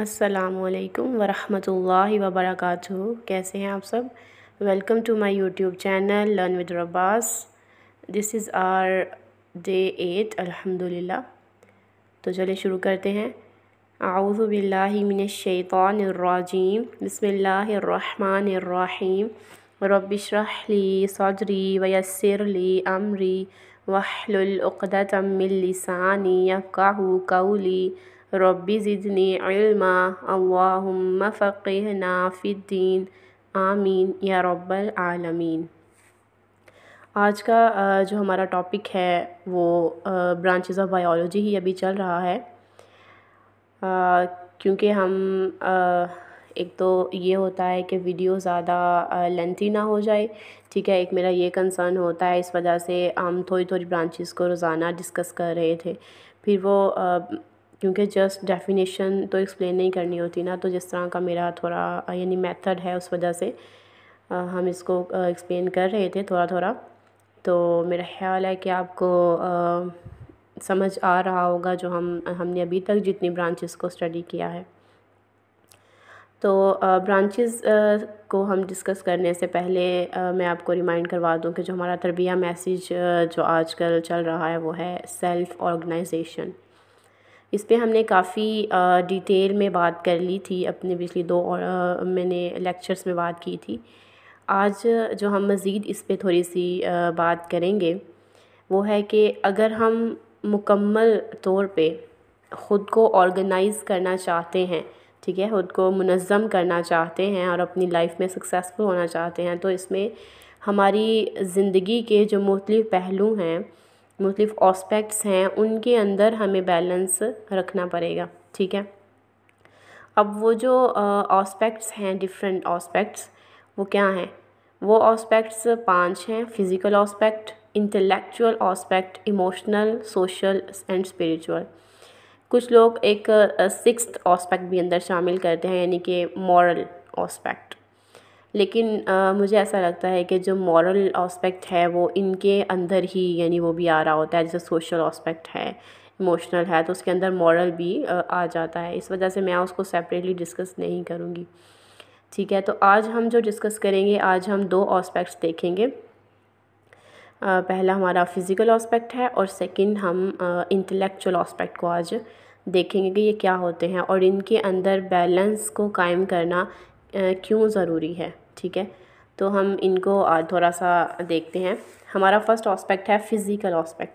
असलकम वरहमल वबरक कैसे हैं आप सब welcome to my YouTube channel learn with रब्बास this is our day eight अल्हम्दुलिल्लाह तो चलिए शुरू करते हैं आउज़बिल्लिमिनशैतरजीम बसमीम रबिशरहली सौदरी वयसरली अमरी वहलतमिलसानी अफ़ाह कौली रबी ज़िदनी इल्मा अल्लाहुम्मा फ़क़िहना फ़िद्दीन आमीन या रब्बल आलमीन आज का जो हमारा टॉपिक है वो ब्रांचेस ऑफ बायोलॉजी ही अभी चल रहा है क्योंकि हम एक तो ये होता है कि वीडियो ज़्यादा लेंथी ना हो जाए ठीक है एक मेरा ये कंसर्न होता है इस वजह से हम थोड़ी थोड़ी ब्रांचेस को रोज़ाना डिस्कस कर रहे थे फिर वो क्योंकि जस्ट डेफिनेशन तो एक्सप्लेन नहीं करनी होती ना तो जिस तरह का मेरा थोड़ा यानी मेथड है उस वजह से हम इसको एक्सप्लेन कर रहे थे थोड़ा थोड़ा तो मेरा ख्याल है कि आपको आ, समझ आ रहा होगा जो हम हमने अभी तक जितनी ब्रांचेस को स्टडी किया है तो ब्रांचेस को हम डिस्कस करने से पहले आ, मैं आपको रिमाइंड करवा दूं कि जो हमारा तरबिया मैसेज जो आजकल चल रहा है वो है सेल्फ़ ऑर्गेनाइजेशन इस पर हमने काफ़ी डिटेल में बात कर ली थी अपने पिछली दो और मैंने लेक्चर्स में बात की थी आज जो हम मज़ीद इस पर थोड़ी सी बात करेंगे वो है कि अगर हम मुकम्मल तौर पे ख़ुद को ऑर्गेनाइज़ करना चाहते हैं ठीक है ख़ुद को मुनज़म करना चाहते हैं और अपनी लाइफ में सक्सेसफुल होना चाहते हैं तो इसमें हमारी ज़िंदगी के जो मुख्तलिफ़ पहलू हैं मुख्तलिफ़ ऑस्पेक्ट्स हैं उनके अंदर हमें बैलेंस रखना पड़ेगा ठीक है अब वो जो ऑस्पेक्ट्स हैं डिफरेंट ऑस्पेक्ट्स वो क्या हैं वो ऑस्पेक्ट्स पांच हैं physical aspect intellectual aspect emotional social and spiritual कुछ लोग एक सिक्स्थ ऑस्पेक्ट भी अंदर शामिल करते हैं यानी कि मॉरल ऑस्पेक्ट लेकिन मुझे ऐसा लगता है कि जो मॉरल ऑस्पेक्ट है वो इनके अंदर ही यानी वो भी आ रहा होता है जैसे सोशल ऑस्पेक्ट है इमोशनल है तो उसके अंदर मॉरल भी आ जाता है इस वजह से मैं उसको सेपरेटली डिस्कस नहीं करूँगी ठीक है तो आज हम जो डिस्कस करेंगे आज हम दो ऑस्पेक्ट्स देखेंगे पहला हमारा फिज़िकल ऑस्पेक्ट है और सेकंड हम इंटेलेक्चुअल ऑस्पेक्ट को आज देखेंगे कि ये क्या होते हैं और इनके अंदर बैलेंस को कायम करना क्यों ज़रूरी है ठीक है तो हम इनको थोड़ा सा देखते हैं हमारा फ़र्स्ट ऑस्पेक्ट है फ़िज़िकल ऑस्पेक्ट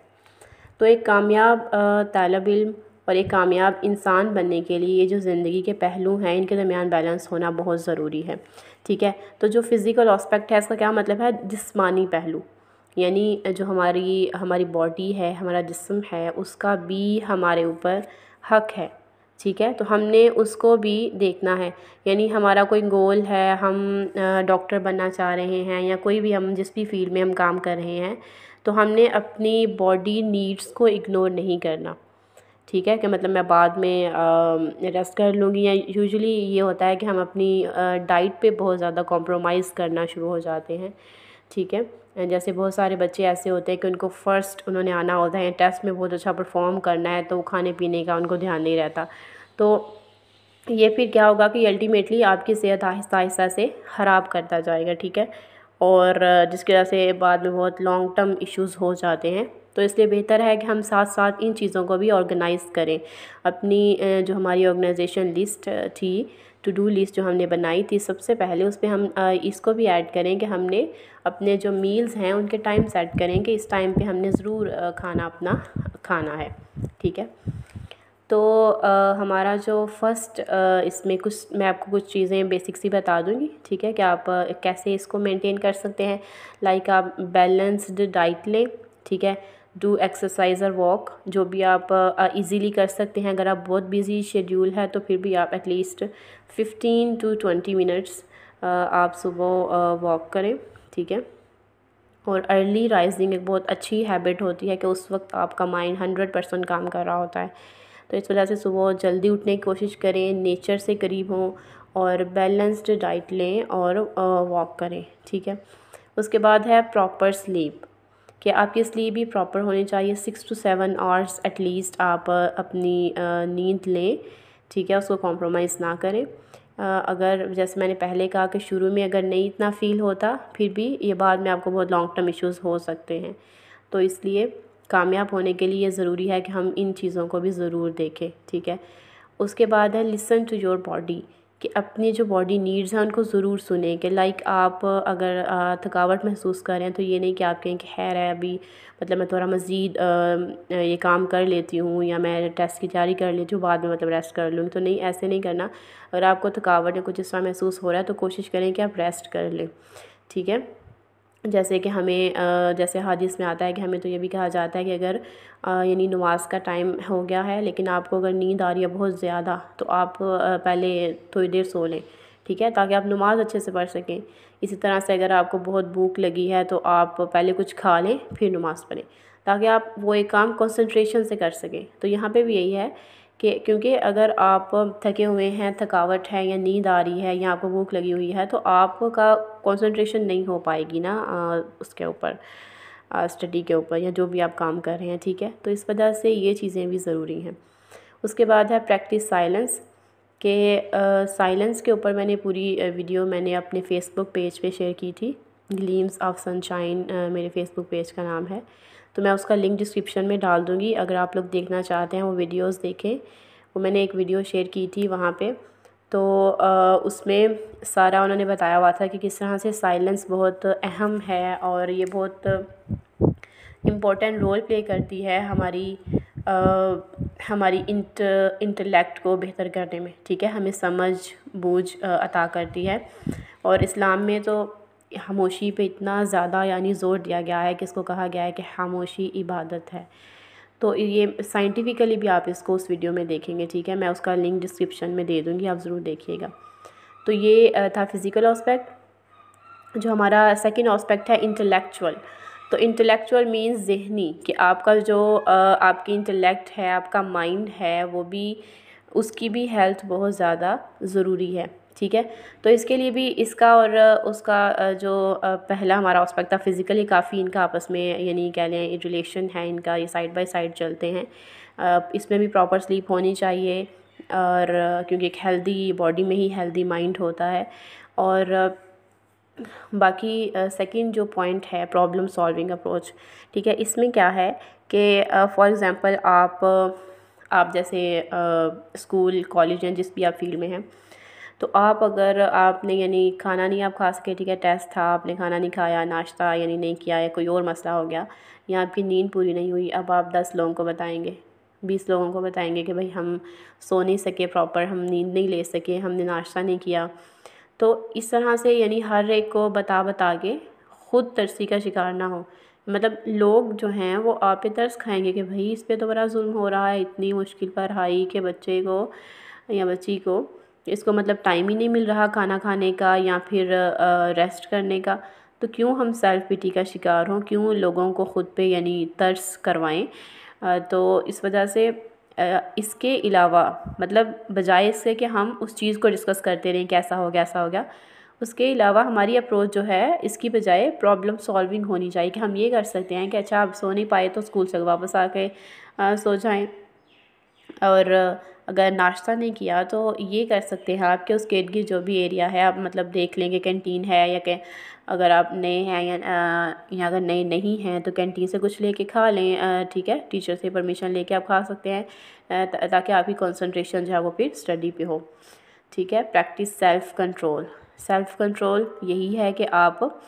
तो एक कामयाब तलब इल और एक कामयाब इंसान बनने के लिए ये जो ज़िंदगी के पहलू हैं इनके दरमियान बैलेंस होना बहुत ज़रूरी है ठीक है तो जो फ़िज़िकल ऑस्पेक्ट है इसका क्या मतलब है जिसमानी पहलू यानी जो हमारी हमारी बॉडी है हमारा जिसम है उसका भी हमारे ऊपर हक है ठीक है तो हमने उसको भी देखना है यानी हमारा कोई गोल है हम डॉक्टर बनना चाह रहे हैं या कोई भी हम जिस भी फील्ड में हम काम कर रहे हैं तो हमने अपनी बॉडी नीड्स को इग्नोर नहीं करना ठीक है कि मतलब मैं बाद में रेस्ट कर लूँगी या यूजुअली ये होता है कि हम अपनी डाइट पे बहुत ज़्यादा कॉम्प्रोमाइज़ करना शुरू हो जाते हैं ठीक है जैसे बहुत सारे बच्चे ऐसे होते हैं कि उनको फ़र्स्ट उन्होंने आना होता है टेस्ट में बहुत अच्छा परफॉर्म करना है तो खाने पीने का उनको ध्यान नहीं रहता तो ये फिर क्या होगा कि अल्टीमेटली आपकी सेहत आहिस्ता आहिस्ता से ख़राब करता जाएगा ठीक है और जिसकी वजह से बाद में बहुत लॉन्ग टर्म इश्यूज़ हो जाते हैं तो इसलिए बेहतर है कि हम साथ साथ इन चीज़ों को भी ऑर्गेनाइज़ करें अपनी जो हमारी ऑर्गेनाइजेशन लिस्ट थी टू डू लिस्ट जो हमने बनाई थी सबसे पहले उस पर हम इसको भी ऐड करें कि हमने अपने जो मील्स हैं उनके टाइम सेट करें कि इस टाइम पे हमने ज़रूर खाना अपना खाना है ठीक है तो आ, हमारा जो फ़र्स्ट इसमें कुछ मैं आपको कुछ चीज़ें बेसिक सी बता दूंगी ठीक है कि आप कैसे इसको मेंटेन कर सकते हैं लाइक आप बैलेंस्ड डाइट लें ठीक है डू एक्सरसाइज और वॉक जो भी आप इजीली कर सकते हैं अगर आप बहुत बिजी शेड्यूल है तो फिर भी आप at least fifteen to twenty minutes आप सुबह वॉक करें ठीक है और अर्ली राइजिंग एक बहुत अच्छी हैबिट होती है कि उस वक्त आपका माइंड हंड्रेड परसेंट काम कर रहा होता है तो इस वजह से सुबह जल्दी उठने की कोशिश करें नेचर से करीब हों और बैलेंस्ड डाइट लें और वॉक करें ठीक है उसके बाद है प्रॉपर स्लीप कि आपकी स्लीप भी प्रॉपर होनी चाहिए six to seven hours at least आप अपनी नींद लें ठीक है उसको कॉम्प्रोमाइज़ ना करें अगर जैसे मैंने पहले कहा कि शुरू में अगर नहीं इतना फ़ील होता फिर भी ये बाद में आपको बहुत लॉन्ग टर्म इश्यूज़ हो सकते हैं तो इसलिए कामयाब होने के लिए ज़रूरी है कि हम इन चीज़ों को भी ज़रूर देखें ठीक है उसके बाद है लिसन टू योर बॉडी कि अपनी जो बॉडी नीड्स हैं उनको ज़रूर सुने कि लाइक आप अगर थकावट महसूस कर रहे हैं तो ये नहीं कि आप कहें कि खैर है अभी मतलब मैं थोड़ा मज़ीद ये काम कर लेती हूँ या मैं टेस्ट की तैयारी कर लेती हूँ बाद में मतलब रेस्ट कर लूँ तो नहीं ऐसे नहीं करना अगर आपको थकावट या कुछ इस तरह महसूस हो रहा है तो कोशिश करें कि आप रेस्ट कर लें ठीक है जैसे कि हमें जैसे हदीस में आता है कि हमें तो ये भी कहा जाता है कि अगर यानी नमाज का टाइम हो गया है लेकिन आपको अगर नींद आ रही है बहुत ज़्यादा तो आप पहले थोड़ी देर सो लें ठीक है ताकि आप नमाज अच्छे से पढ़ सकें इसी तरह से अगर आपको बहुत भूख लगी है तो आप पहले कुछ खा लें फिर नमाज़ पढ़ें ताकि आप वो एक काम कंसंट्रेशन से कर सकें तो यहाँ पे भी यही है कि क्योंकि अगर आप थके हुए हैं थकावट है या नींद आ रही है या आपको भूख लगी हुई है तो आपका कॉन्सनट्रेशन नहीं हो पाएगी ना उसके ऊपर स्टडी के ऊपर या जो भी आप काम कर रहे हैं ठीक है तो इस वजह से ये चीज़ें भी ज़रूरी हैं उसके बाद है प्रैक्टिस साइलेंस के साइलेंस के ऊपर मैंने पूरी वीडियो मैंने अपने फेसबुक पेज पे शेयर की थी ग्लीम्स ऑफ सनशाइन मेरे फेसबुक पेज का नाम है तो मैं उसका लिंक डिस्क्रिप्शन में डाल दूँगी अगर आप लोग देखना चाहते हैं वो वीडियोज़ देखें वो मैंने एक वीडियो शेयर की थी वहाँ पर तो उसमें सारा उन्होंने बताया हुआ था कि किस तरह से साइलेंस बहुत अहम है और ये बहुत इम्पोर्टेंट रोल प्ले करती है हमारी आ, हमारी इंट इंटेलेक्ट को बेहतर करने में ठीक है हमें समझ बूझ अता करती है और इस्लाम में तो खामोशी पे इतना ज़्यादा यानी ज़ोर दिया गया है कि इसको कहा गया है कि खामोशी इबादत है तो ये साइंटिफिकली भी आप इसको उस वीडियो में देखेंगे ठीक है मैं उसका लिंक डिस्क्रिप्शन में दे दूँगी आप ज़रूर देखिएगा तो ये था फिज़िकल ऑस्पेक्ट जो हमारा सेकेंड ऑस्पेक्ट है इंटेलेक्चुअल तो इंटेलेक्चुअल मीन्स जहनी कि आपका जो आपकी इंटेलेक्ट है आपका माइंड है वो भी उसकी भी हेल्थ बहुत ज़्यादा ज़रूरी है ठीक है तो इसके लिए भी इसका और उसका जो पहला हमारा ऑस्पेक्ट था फ़िज़िकली काफ़ी इनका आपस में यानी कह लें रिलेशन है इनका ये साइड बाय साइड चलते हैं इसमें भी प्रॉपर स्लीप होनी चाहिए और क्योंकि एक हेल्दी बॉडी में ही हेल्दी माइंड होता है और बाकी सेकंड जो पॉइंट है प्रॉब्लम सॉल्विंग अप्रोच ठीक है इसमें क्या है कि फॉर एग्ज़ाम्पल आप आप जैसे स्कूल कॉलेज या जिस भी आप फील्ड में हैं तो आप अगर आपने यानी खाना नहीं आप खा सके ठीक है टेस्ट था आपने खाना नहीं खाया नाश्ता यानी नहीं किया या कोई और मसला हो गया या आपकी नींद पूरी नहीं हुई अब आप दस लोगों को बताएँगे बीस लोगों को बताएंगे कि भाई हम सो नहीं सके प्रॉपर हम नींद नहीं ले सके हमने नाश्ता नहीं किया तो इस तरह से यानी हर एक को बता बता के ख़ुद तरसी का शिकार ना हो मतलब लोग जो हैं वो आप पे तरस खाएंगे कि भाई इस पर तो बड़ा जुल्म हो रहा है इतनी मुश्किल पर हाई के बच्चे को या बच्ची को इसको मतलब टाइम ही नहीं मिल रहा खाना खाने का या फिर रेस्ट करने का तो क्यों हम सेल्फ़ पिटी का शिकार हों क्यों लोगों को ख़ुद पे यानी तर्स करवाएं तो इस वजह से इसके अलावा मतलब बजाय इसके कि हम उस चीज़ को डिस्कस करते रहें कैसा हो गया ऐसा हो गया उसके अलावा हमारी अप्रोच जो है इसकी बजाय प्रॉब्लम सॉल्विंग होनी चाहिए कि हम ये कर सकते हैं कि अच्छा आप सो नहीं पाए तो स्कूल से वापस आ सो जाएं और अगर नाश्ता नहीं किया तो ये कर सकते हैं आपके उस गेट की जो भी एरिया है आप मतलब देख लेंगे कैंटीन है या के अगर आप नए हैं या या अगर नए नहीं हैं तो कैंटीन से कुछ लेके खा लें ठीक है टीचर से परमिशन लेके आप खा सकते हैं ताकि आपकी कंसंट्रेशन जो है वो फिर स्टडी पे हो ठीक है practice self control self control यही है कि आप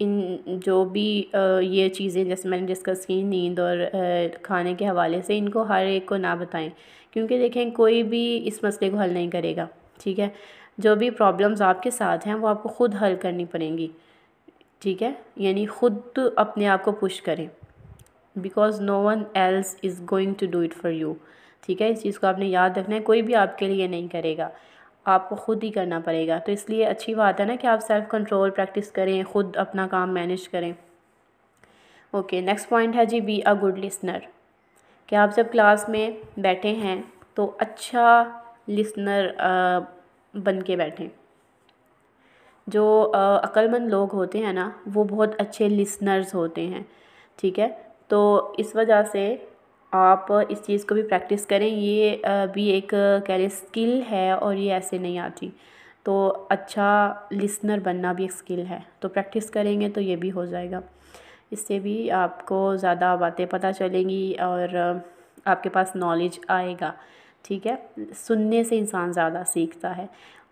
इन जो भी ये चीज़ें जैसे मैंने डिस्कस की नींद और खाने के हवाले से इनको हर एक को ना बताएँ क्योंकि देखें कोई भी इस मसले को हल नहीं करेगा ठीक है जो भी प्रॉब्लम्स आपके साथ हैं वो आपको ख़ुद हल करनी पड़ेंगी ठीक है यानी ख़ुद अपने आप को पुश करें because no one else is going to do it for you ठीक है इस चीज़ को आपने याद रखना है कोई भी आपके लिए नहीं करेगा आपको ख़ुद ही करना पड़ेगा तो इसलिए अच्छी बात है ना कि आप सेल्फ़ कंट्रोल प्रैक्टिस करें ख़ुद अपना काम मैनेज करें ओके नेक्स्ट पॉइंट है जी बी अ गुड लिसनर कि आप जब क्लास में बैठे हैं तो अच्छा लिसनर बन के बैठें जो अक्लमंद लोग होते हैं ना वो बहुत अच्छे लिसनर्स होते हैं ठीक है तो इस वजह से आप इस चीज़ को भी प्रैक्टिस करें ये भी एक कह लें स्किल है और ये ऐसे नहीं आती तो अच्छा लिसनर बनना भी एक स्किल है तो प्रैक्टिस करेंगे तो ये भी हो जाएगा इससे भी आपको ज़्यादा बातें पता चलेंगी और आपके पास नॉलेज आएगा ठीक है सुनने से इंसान ज़्यादा सीखता है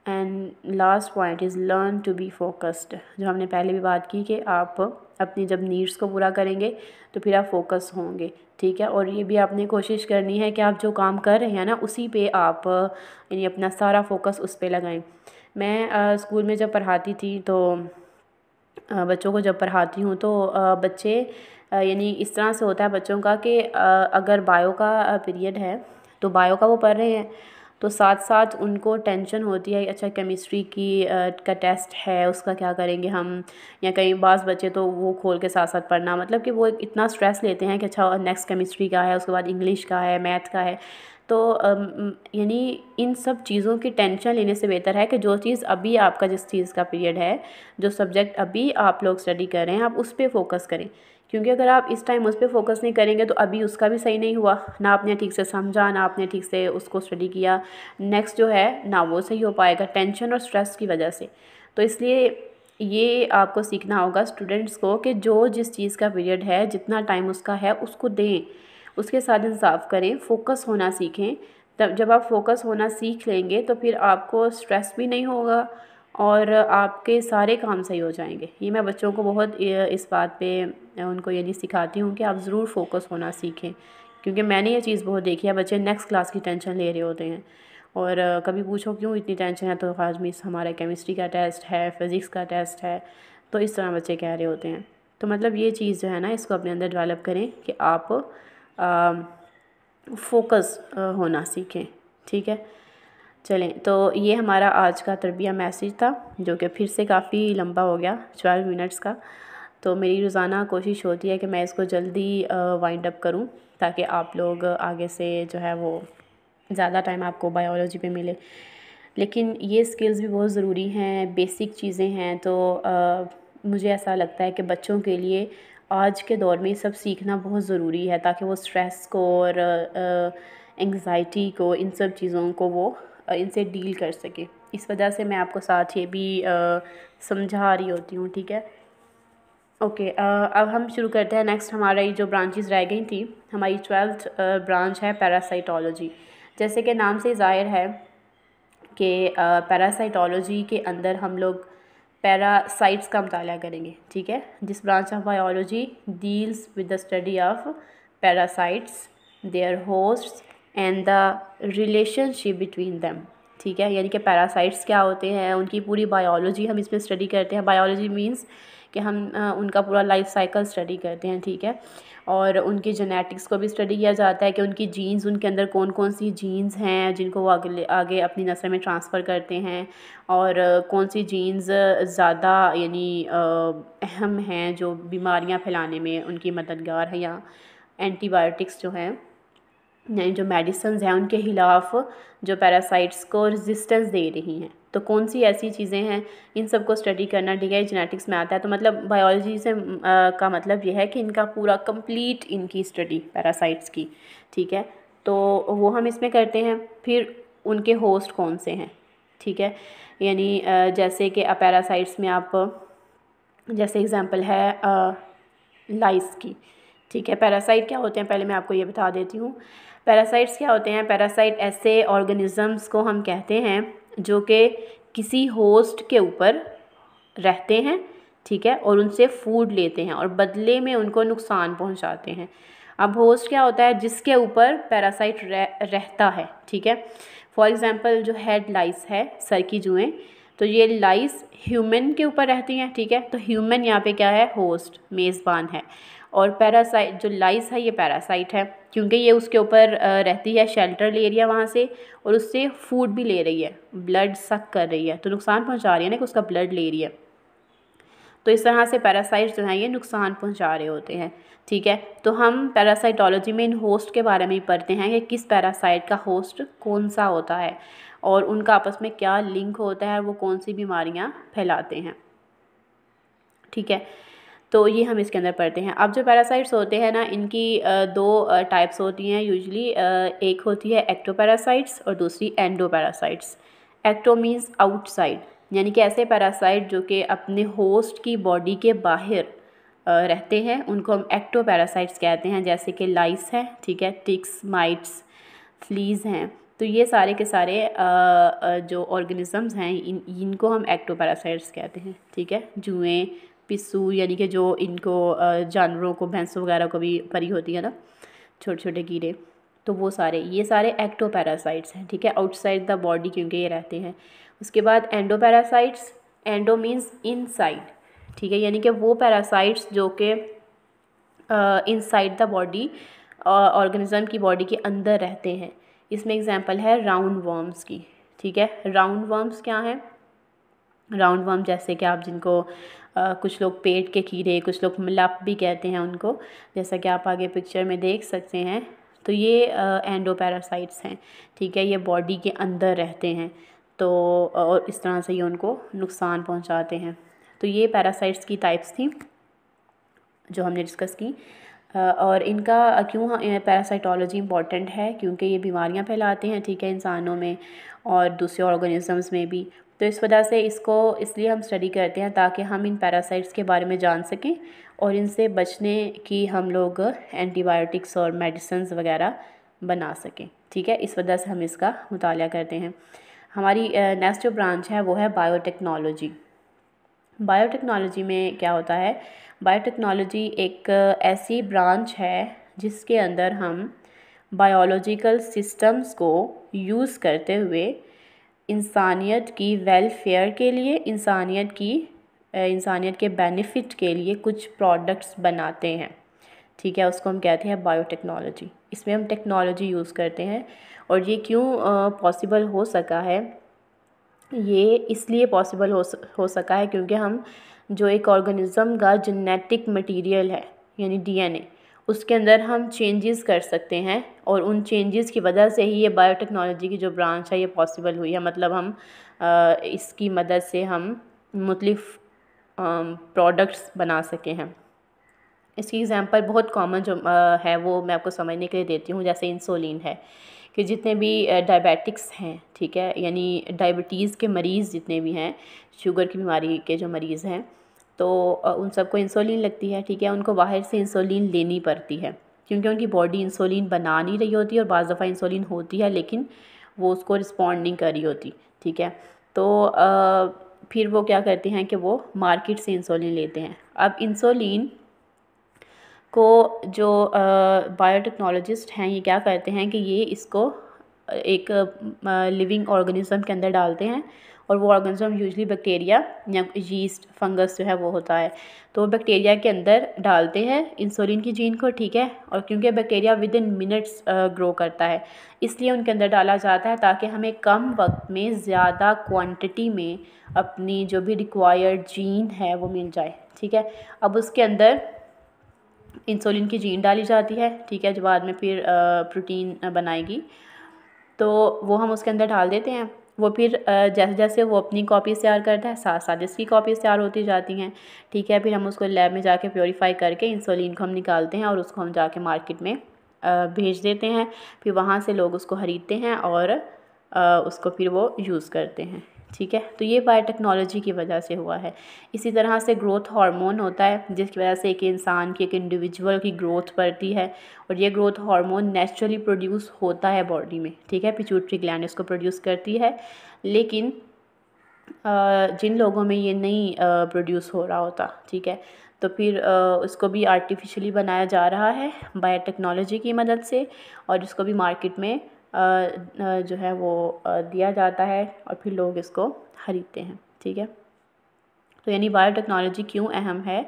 and last point is learn to be focused जो हमने पहले भी बात की कि आप अपनी जब नीड्स को पूरा करेंगे तो फिर आप फोकस होंगे ठीक है और ये भी आपने कोशिश करनी है कि आप जो काम कर रहे हैं ना उसी पे आप यानी अपना सारा फोकस उस पर लगाएं मैं स्कूल में जब पढ़ाती थी तो बच्चों को जब पढ़ाती हूँ तो बच्चे यानी इस तरह से होता है बच्चों का कि अगर बायो का पीरियड है तो बायो का वो पढ़ रहे हैं तो साथ साथ उनको टेंशन होती है अच्छा केमिस्ट्री की आ, का टेस्ट है उसका क्या करेंगे हम या कई बास बच्चे तो वो खोल के साथ साथ पढ़ना मतलब कि वो इतना स्ट्रेस लेते हैं कि अच्छा नेक्स्ट केमिस्ट्री का है उसके बाद इंग्लिश का है मैथ का है तो यानी इन सब चीज़ों की टेंशन लेने से बेहतर है कि जो चीज़ अभी आपका जिस चीज़ का पीरियड है जो सब्जेक्ट अभी आप लोग स्टडी कर रहे हैं आप उस पर फोकस करें क्योंकि अगर आप इस टाइम उस पर फोकस नहीं करेंगे तो अभी उसका भी सही नहीं हुआ ना आपने ठीक से समझा ना आपने ठीक से उसको स्टडी किया नेक्स्ट जो है ना वो सही हो पाएगा टेंशन और स्ट्रेस की वजह से तो इसलिए ये आपको सीखना होगा स्टूडेंट्स को कि जो जिस चीज़ का पीरियड है जितना टाइम उसका है उसको दें उसके साथ इंसाफ करें फोकस होना सीखें तब जब आप फोकस होना सीख लेंगे तो फिर आपको स्ट्रेस भी नहीं होगा और आपके सारे काम सही हो जाएंगे ये मैं बच्चों को बहुत इस बात पे उनको यदि सिखाती हूँ कि आप ज़रूर फोकस होना सीखें क्योंकि मैंने ये चीज़ बहुत देखी है बच्चे नेक्स्ट क्लास की टेंशन ले रहे होते हैं और कभी पूछो क्यों इतनी टेंशन है तो आज मिस हमारा केमिस्ट्री का टेस्ट है फिज़िक्स का टेस्ट है तो इस तरह बच्चे कह रहे होते हैं तो मतलब ये चीज़ जो है ना इसको अपने अंदर डेवलप करें कि आप आ, फोकस होना सीखें ठीक है चलें तो ये हमारा आज का तरबिया मैसेज था जो कि फिर से काफ़ी लंबा हो गया ट्वेल्व मिनट्स का तो मेरी रोज़ाना कोशिश होती है कि मैं इसको जल्दी वाइंड अप करूं ताकि आप लोग आगे से जो है वो ज़्यादा टाइम आपको बायोलॉजी पे मिले लेकिन ये स्किल्स भी बहुत ज़रूरी हैं बेसिक चीज़ें हैं तो आ, मुझे ऐसा लगता है कि बच्चों के लिए आज के दौर में सब सीखना बहुत ज़रूरी है ताकि वो स्ट्रेस को और एंगजाइटी को इन सब चीज़ों को वो इनसे डील कर सके इस वजह से मैं आपको साथ ये भी समझा रही होती हूँ ठीक है ओके अब हम शुरू करते हैं नेक्स्ट हमारी जो ब्रांचेस रह गई थी हमारी ट्वेल्थ ब्रांच है पैरासाइटोलॉजी जैसे कि नाम से ज़ाहिर है कि पैरासाइटोलॉजी के अंदर हम लोग पैरासाइट्स का मताल करेंगे ठीक है जिस branch of biology deals with the study of parasites their hosts and the relationship between them ठीक है यानी कि पैरासाइट्स क्या होते हैं उनकी पूरी बायोलॉजी हम इसमें स्टडी करते हैं बायोलॉजी मीन्स कि हम आ, उनका पूरा लाइफ साइकिल स्टडी करते हैं ठीक है और उनके जेनेटिक्स को भी स्टडी किया जाता है कि उनकी जीन्स उनके अंदर कौन कौन सी जीन्स हैं जिनको वो आगे आगे अपनी नस्ल में ट्रांसफ़र करते हैं और कौन सी जीन्स ज़्यादा यानी अहम हैं जो बीमारियां फैलाने में उनकी मददगार है या एंटीबायोटिक्स जो हैं यानी जो मेडिसन्स हैं उनके खिलाफ जो पैरासाइट्स को रेजिस्टेंस दे रही हैं तो कौन सी ऐसी चीज़ें हैं इन सब को स्टडी करना ठीक है जेनेटिक्स में आता है तो मतलब बायोलॉजी से आ, का मतलब यह है कि इनका पूरा कंप्लीट इनकी स्टडी पैरासाइट्स की ठीक है तो वो हम इसमें करते हैं फिर उनके होस्ट कौन से हैं ठीक है यानी जैसे कि पैरासाइट्स में आप जैसे एग्ज़ाम्पल है लाइस की ठीक है पैरासाइट क्या होते हैं पहले मैं आपको ये बता देती हूँ पैरासाइट्स क्या होते हैं पैरासाइट ऐसे ऑर्गेनिज़म्स को हम कहते हैं जो कि किसी होस्ट के ऊपर रहते हैं ठीक है और उनसे फूड लेते हैं और बदले में उनको नुकसान पहुंचाते हैं अब होस्ट क्या होता है जिसके ऊपर पैरासाइट रह, रहता है ठीक है फॉर एग्ज़ाम्पल जो हेड लाइस है सर की जुएँ तो ये लाइस ह्यूमन के ऊपर रहती हैं ठीक है तो ह्यूमन यहाँ पे क्या है होस्ट मेज़बान है और पैरासाइट जो लाइस है ये पैरासाइट है क्योंकि ये उसके ऊपर रहती है शेल्टर ले रही है वहाँ से और उससे फूड भी ले रही है ब्लड सक कर रही है तो नुकसान पहुँचा रही है ना कि उसका ब्लड ले रही है तो इस तरह से पैरासाइट जो हैं ये नुकसान पहुंचा रहे होते हैं ठीक है तो हम पैरासाइटोलॉजी में इन होस्ट के बारे में पढ़ते हैं कि किस पैरासाइट का होस्ट कौन सा होता है और उनका आपस में क्या लिंक होता है और वो कौन सी बीमारियाँ फैलाते हैं ठीक है तो ये हम इसके अंदर पढ़ते हैं अब जो पैरासाइट्स होते हैं ना इनकी दो टाइप्स होती हैं यूजली एक होती है एक्टो पैरासाइट्स और दूसरी endoparasites ecto means outside यानी कि ऐसे पैरासाइट जो कि अपने होस्ट की बॉडी के बाहर रहते हैं उनको हम एक्टो पैरासाइट्स कहते हैं जैसे कि लाइस हैं ठीक है टिक्स माइट्स फ्लीज हैं तो ये सारे के सारे जो ऑर्गेनिज़म्स हैं इन इनको हम एक्टो पैरासाइट्स कहते हैं ठीक है जुएँ पिसू यानी कि जो इनको जानवरों को भैंसों वगैरह को भी परी होती है ना छोटे छोटे कीड़े तो वो सारे ये सारे एक्टो पैरासाइट्स हैं ठीक है आउटसाइड द बॉडी क्योंकि ये रहते हैं उसके बाद endoparasites endo means inside ठीक है यानी कि वो पैरासाइट्स जो कि इनसाइड द बॉडी ऑर्गेनिज़म की बॉडी के अंदर रहते हैं इसमें एग्जांपल है राउंड वर्म्स की ठीक है राउंड वर्म्स क्या हैं राउंड वर्म जैसे कि आप जिनको आ, कुछ लोग पेट के कीड़े कुछ लोग मिलाप भी कहते हैं उनको जैसा कि आप आगे पिक्चर में देख सकते हैं तो ये एंडोपैरासाइट्स हैं ठीक है ये बॉडी के अंदर रहते हैं तो और इस तरह से ये उनको नुकसान पहुंचाते हैं तो ये पैरासाइट्स की टाइप्स थी जो हमने डिस्कस की और इनका क्यों पैरासाइटोलॉजी इंपॉर्टेंट है क्योंकि ये बीमारियां फैलाते हैं ठीक है इंसानों में और दूसरे ऑर्गेनिजम्स में भी तो इस वजह से इसको इसलिए हम स्टडी करते हैं ताकि हम इन पैरासाइट्स के बारे में जान सकें और इनसे बचने की हम लोग एंटीबायोटिक्स और मेडिसन वगैरह बना सकें ठीक है इस वजह से हम इसका मुताल करते हैं हमारी नेक्स्ट जो ब्रांच है वो है बायोटेक्नोलॉजी बायोटेक्नोलॉजी में क्या होता है बायोटेक्नोलॉजी एक ऐसी ब्रांच है जिसके अंदर हम बायोलॉजिकल सिस्टम्स को यूज़ करते हुए इंसानियत की वेलफेयर के लिए इंसानियत की इंसानियत के बेनिफिट के लिए कुछ प्रोडक्ट्स बनाते हैं ठीक है उसको हम कहते हैं बायोटेक्नोलॉजी इसमें हम टेक्नोलॉजी यूज़ करते हैं और ये क्यों पॉसिबल हो सका है ये इसलिए पॉसिबल हो हो सका है क्योंकि हम जो एक ऑर्गेनिज़म का जेनेटिक मटेरियल है यानी डीएनए उसके अंदर हम चेंजेस कर सकते हैं और उन चेंजेस की वजह से ही ये बायोटेक्नोलॉजी की जो ब्रांच है ये पॉसिबल हुई है मतलब हम इसकी मदद से हम मुख्तफ प्रोडक्ट्स बना सके हैं इसकी एग्जांपल बहुत कॉमन जो है वो मैं आपको समझने के लिए देती हूँ जैसे इंसुलिन है कि जितने भी डायबिटिक्स हैं ठीक है यानी डायबिटीज़ के मरीज़ जितने भी हैं शुगर की बीमारी के जो मरीज़ हैं तो उन सबको इंसुलिन लगती है ठीक है उनको बाहर से इंसुलिन लेनी पड़ती है क्योंकि उनकी बॉडी इंसुलिन बना नहीं रही होती और बज़ दफ़ा इंसुलिन होती है लेकिन वो उसको रिस्पॉन्ड नहीं कर रही होती ठीक है तो आ, फिर वो क्या करते हैं कि वो मार्केट से इंसुलिन लेते हैं अब इंसुलिन को जो बायोटेक्नोलॉजिस्ट हैं ये क्या करते हैं कि ये इसको एक लिविंग ऑर्गेनिज़म के अंदर डालते हैं और वो ऑर्गेनिज्म यूजली बैक्टीरिया या यीस्ट फंगस जो है वो होता है तो बैक्टीरिया के अंदर डालते हैं इंसुलिन की जीन को ठीक है और क्योंकि bacteria within minutes grow करता है इसलिए उनके अंदर डाला जाता है ताकि हमें कम वक्त में ज़्यादा क्वान्टिटी में अपनी जो भी रिक्वायर्ड जीन है वो मिल जाए ठीक है अब उसके अंदर इंसुलिन की जीन डाली जाती है ठीक है जो बाद में फिर प्रोटीन बनाएगी तो वो हम उसके अंदर डाल देते हैं वो फिर जैसे जैसे वो अपनी कॉपीज़ तैयार करता है साथ साथ इसकी कॉपीज़ तैयार होती जाती हैं ठीक है फिर हम उसको लैब में जाके प्योरीफाई करके इंसुलिन को हम निकालते हैं और उसको हम जाके मार्केट में भेज देते हैं फिर वहाँ से लोग उसको ख़रीदते हैं और उसको फिर वो यूज़ करते हैं ठीक है तो ये बायोटेक्नोलॉजी की वजह से हुआ है इसी तरह से ग्रोथ हार्मोन होता है जिसकी वजह से एक इंसान की एक इंडिविजुअल की ग्रोथ बढ़ती है और ये ग्रोथ हार्मोन नेचुरली प्रोड्यूस होता है बॉडी में ठीक है पिचूट्री ग्लैंड इसको प्रोड्यूस करती है लेकिन जिन लोगों में ये नहीं प्रोड्यूस हो रहा होता ठीक है तो फिर उसको भी आर्टिफिशियली बनाया जा रहा है बायोटेक्नोलॉजी की मदद से और इसको भी मार्केट में जो है वो दिया जाता है और फिर लोग इसको ख़रीदते हैं ठीक है तो यानी बायोटेक्नोलॉजी क्यों अहम है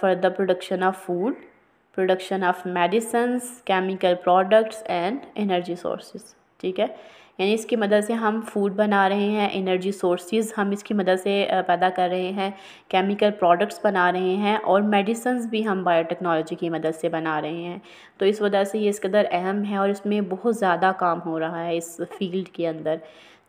for the production of food production of medicines chemical products and energy sources ठीक है यानी इसकी मदद से हम फूड बना रहे हैं एनर्जी सोर्सेज हम इसकी मदद से पैदा कर रहे हैं केमिकल प्रोडक्ट्स बना रहे हैं और मेडिसन भी हम बायोटेक्नोलॉजी की मदद से बना रहे हैं तो इस वजह से ये इस कदर अहम है और इसमें बहुत ज़्यादा काम हो रहा है इस फील्ड के अंदर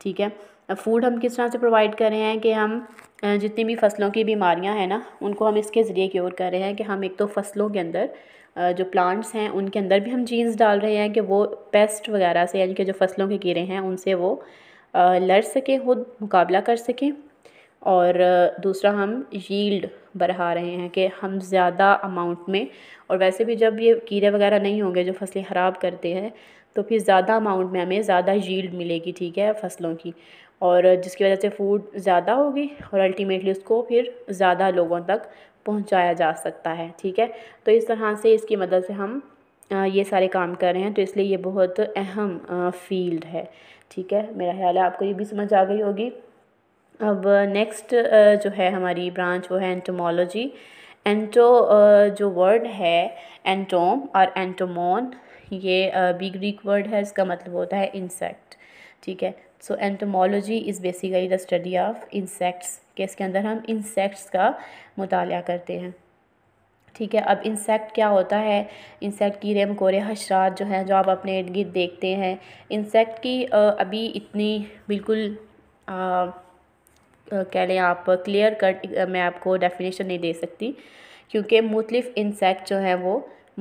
ठीक है फूड हम किस तरह से प्रोवाइड कर रहे हैं कि हम जितनी भी फसलों की बीमारियाँ हैं ना उनको हम इसके ज़रिए क्योर कर रहे हैं कि हम एक तो फसलों के अंदर जो प्लांट्स हैं उनके अंदर भी हम जीन्स डाल रहे हैं कि वो पेस्ट वगैरह से यानी कि जो फसलों के कीड़े हैं उनसे वो लड़ सकें खुद मुकाबला कर सकें और दूसरा हम यील्ड बढ़ा रहे हैं कि हम ज़्यादा अमाउंट में और वैसे भी जब ये कीड़े वगैरह नहीं होंगे जो फसलें ख़राब करते हैं तो फिर ज़्यादा अमाउंट में हमें ज़्यादा यील्ड मिलेगी ठीक है फसलों की और जिसकी वजह से फूड ज़्यादा होगी और अल्टीमेटली उसको फिर ज़्यादा लोगों तक पहुंचाया जा सकता है ठीक है तो इस तरह से इसकी मदद से हम ये सारे काम कर रहे हैं तो इसलिए ये बहुत अहम फील्ड है ठीक है मेरा ख्याल है आपको ये भी समझ आ गई होगी अब नेक्स्ट जो है हमारी ब्रांच वो है एंटोमोलॉजी एंटो जो वर्ड है एंटोम और एंटोमोन ये बी ग्रीक वर्ड है इसका मतलब होता है इंसेक्ट ठीक है so entomology is basically the study of insects के इसके अंदर हम इंसेक्ट्स का मुताल करते हैं ठीक है अब इंसेक्ट क्या होता है इंसेक्ट कीड़े मकोड़े हशरात जो हैं जो आप अपने इर्द गिर्द देखते हैं इंसेक्ट की अभी इतनी बिल्कुल कह लें आप क्लियर कट मैं आपको डेफिनेशन नहीं दे सकती क्योंकि मुख्तलिफ़ इंसेक्ट जो हैं वो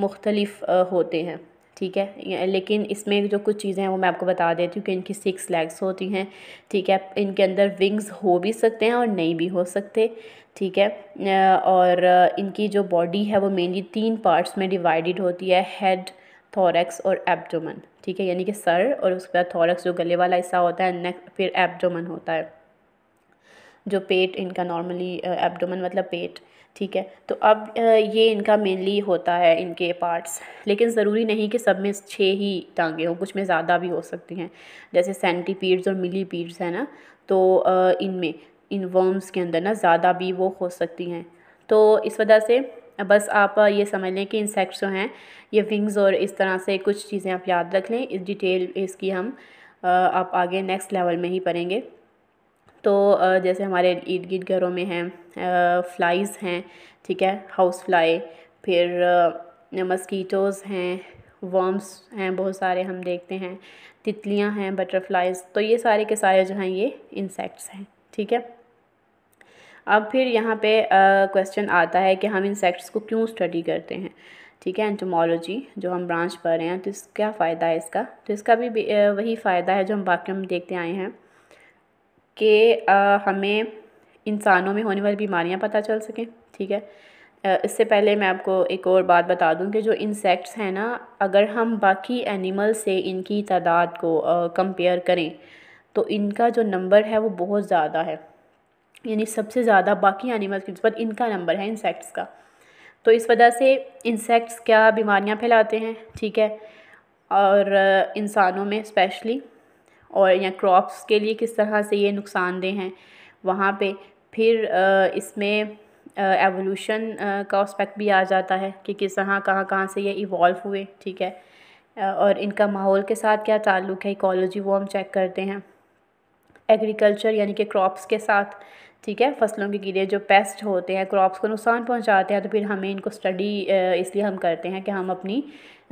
मुख्तलिफ होते हैं ठीक है लेकिन इसमें जो कुछ चीज़ें हैं वो मैं आपको बता देती हूँ कि इनकी सिक्स लेग्स होती हैं ठीक है इनके अंदर विंग्स हो भी सकते हैं और नहीं भी हो सकते ठीक है और इनकी जो बॉडी है वो मेनली तीन पार्ट्स में डिवाइडेड होती है हेड थॉरेक्स और एब्डोमन ठीक है यानी कि सर और उसके बाद थॉरेक्स जो गले वाला हिस्सा होता है नेक फिर एब्डोमन होता है जो पेट इनका नॉर्मली एब्डोमन मतलब पेट ठीक है तो अब ये इनका मेनली होता है इनके पार्ट्स लेकिन ज़रूरी नहीं कि सब में छः ही टांगे हों कुछ में ज़्यादा भी हो सकती हैं जैसे सेंटीपीड्स और मिली पीड्स हैं ना तो इनमें इन वर्म्स के अंदर ना ज़्यादा भी वो हो सकती हैं तो इस वजह से बस आप ये समझ लें कि इंसेक्ट्स जो हैं ये विंग्स और इस तरह से कुछ चीज़ें आप याद रख लें इस डिटेल इसकी हम आप आगे नेक्स्ट लेवल में ही पढ़ेंगे तो जैसे हमारे इर्द गिर्द घरों में हैं फ़्लाइज़ हैं ठीक है हाउस फ्लाई फिर मस्कीटोज़ हैं वर्म्स हैं बहुत सारे हम देखते हैं तितलियां हैं बटरफ्लाइज़ तो ये सारे के सारे जो हैं ये इंसेक्ट्स हैं ठीक है अब फिर यहाँ पे क्वेश्चन आता है कि हम इंसेक्ट्स को क्यों स्टडी करते हैं ठीक है एंटोमोलॉजी जो हम ब्रांच पढ़ रहे हैं तो इस क्या फ़ायदा है इसका तो इसका भी वही फ़ायदा है जो हम बाकी हम देखते आए हैं कि हमें इंसानों में होने वाली बीमारियाँ पता चल सकें ठीक है इससे पहले मैं आपको एक और बात बता दूं कि जो इंसेक्ट्स हैं ना अगर हम बाकी एनिमल से इनकी तादाद को कंपेयर करें तो इनका जो नंबर है वो बहुत ज़्यादा है यानी सबसे ज़्यादा बाकी एनिमल्स की नस्बत इनका नंबर है इंसेक्ट्स का तो इस वजह से इंसेक्ट्स क्या बीमारियां फैलाते हैं ठीक है और इंसानों में स्पेशली और या क्रॉप्स के लिए किस तरह से ये नुकसानदेह हैं वहाँ पे फिर इसमें एवोल्यूशन का ऑस्पेक्ट भी आ जाता है कि किस तरह कहाँ कहाँ से ये इवॉल्व हुए ठीक है और इनका माहौल के साथ क्या ताल्लुक़ है इकोलॉजी वो हम चेक करते हैं एग्रीकल्चर यानी कि क्रॉप्स के साथ ठीक है फसलों के गिरे जो पेस्ट होते हैं क्रॉप्स को नुकसान पहुंचाते हैं तो फिर हमें इनको स्टडी इसलिए हम करते हैं कि हम अपनी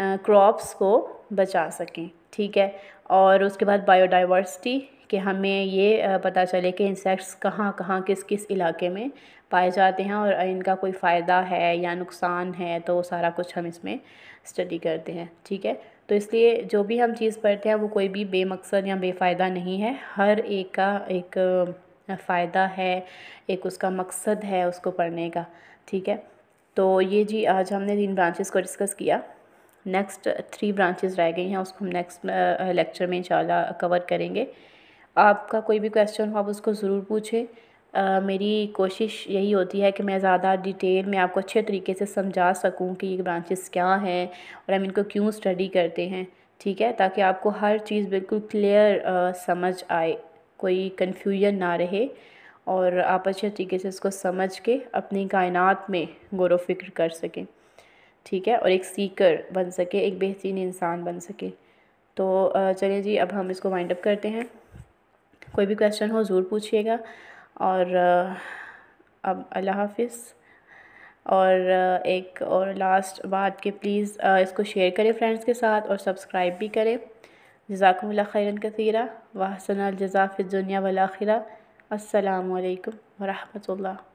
क्रॉप्स को बचा सकें ठीक है और उसके बाद बायोडाइवर्सिटी कि हमें ये पता चले कि इंसेक्ट्स कहाँ कहाँ किस किस इलाके में पाए जाते हैं और इनका कोई फ़ायदा है या नुकसान है तो सारा कुछ हम इसमें स्टडी करते हैं ठीक है तो इसलिए जो भी हम चीज़ पढ़ते हैं वो कोई भी बेमकसद या बेफ़ायदा नहीं है हर एक का एक फ़ायदा है एक उसका मकसद है उसको पढ़ने का ठीक है तो ये जी आज हमने तीन ब्रांचेस को डिस्कस किया नेक्स्ट थ्री ब्रांचेस रह गई हैं उसको हम नेक्स्ट लेक्चर में इंशाल्लाह कवर करेंगे आपका कोई भी क्वेश्चन हो आप उसको ज़रूर पूछें मेरी कोशिश यही होती है कि मैं ज़्यादा डिटेल में आपको अच्छे तरीके से समझा सकूँ कि ये ब्रांचेस क्या हैं और हम इनको क्यों स्टडी करते हैं ठीक है ताकि आपको हर चीज़ बिल्कुल क्लियर समझ आए कोई कन्फ्यूजन ना रहे और आप अच्छे तरीके से इसको समझ के अपनी कायनात में गौर फिक्र कर सकें ठीक है और एक सीकर बन सके एक बेहतरीन इंसान बन सके तो चलिए जी अब हम इसको वाइंड अप करते हैं कोई भी क्वेश्चन हो ज़रूर पूछिएगा और अब अल्लाह हाफिज़ और एक और लास्ट बात के प्लीज़ इसको शेयर करें फ्रेंड्स के साथ और सब्सक्राइब भी करें जजाकमल खैरन कसीरा वाहसन जजाफ़ दुनिया वलाखिरा असलकम वरहमल